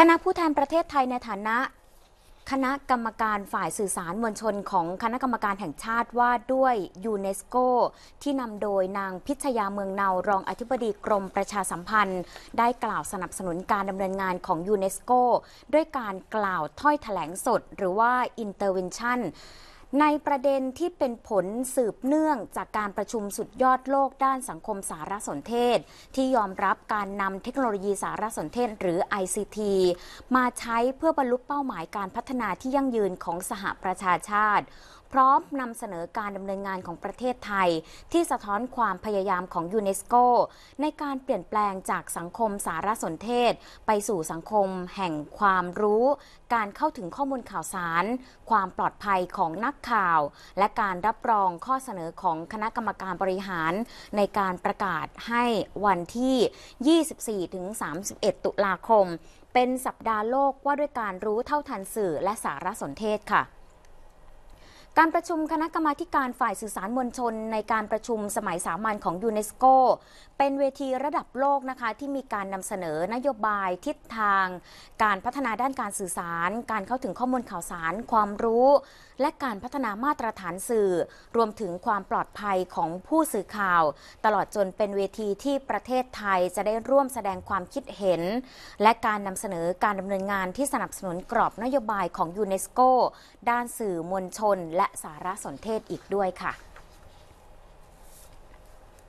คณะผู้แทนประเทศไทยในฐานะ คณะกรรมการฝ่ายสื่อสารมวลชนของคณะกรรมการแห่งชาติว่าด้วยยูเนสโกที่นำโดยนางพิชยาเมืองเนารองอธิบดีกรมประชาสัมพันธ์ ได้กล่าวสนับสนุนการดำเนินงานของยูเนสโก ด้วยการกล่าวถ้อยแถลงสดหรือว่าอินเตอร์เวนชั่นในประเด็นที่เป็นผลสืบเนื่องจากการประชุมสุดยอดโลกด้านสังคมสารสนเทศ ที่ยอมรับการนำเทคโนโลยีสารสนเทศ หรือ ICT มาใช้เพื่อบรรลุเป้าหมายการพัฒนาที่ยั่งยืนของสหประชาชาติ พร้อมนำเสนอการดำเนินงานของประเทศไทย ที่สะท้อนความพยายามของยูเนสโกในการเปลี่ยนแปลงจากสังคมสารสนเทศ ไปสู่สังคมแห่งความรู้ การเข้าถึงข้อมูลข่าวสาร ความปลอดภัยของนักข่าว และการรับรองข้อเสนอของคณะกรรมการบริหารในการประกาศให้วันที่ 24-31 ตุลาคม เป็นสัปดาห์โลกว่าด้วยการรู้เท่าทันสื่อและสารสนเทศค่ะการประชุมคณะกรรมาการฝ่ายสื่อสารมวลชนในการประชุมสมัยสามัญของยูเนสโกเป็นเวทีระดับโลกนะคะ ที่มีการนำเสนอนโยบายทิศทาง การพัฒนาด้านการสื่อสาร การเข้าถึงข้อมูลข่าวสาร ความรู้ และการพัฒนามาตรฐานสื่อรวมถึงความปลอดภัยของผู้สื่อข่าว ตลอดจนเป็นเวทีที่ประเทศไทยจะได้ร่วมแสดงความคิดเห็นและการนำเสนอการดำเนินงานที่สนับสนุนกรอบนโยบายของยูเนสโกด้านสื่อมวลชนและและสารสนเทศอีกด้วยค่ะ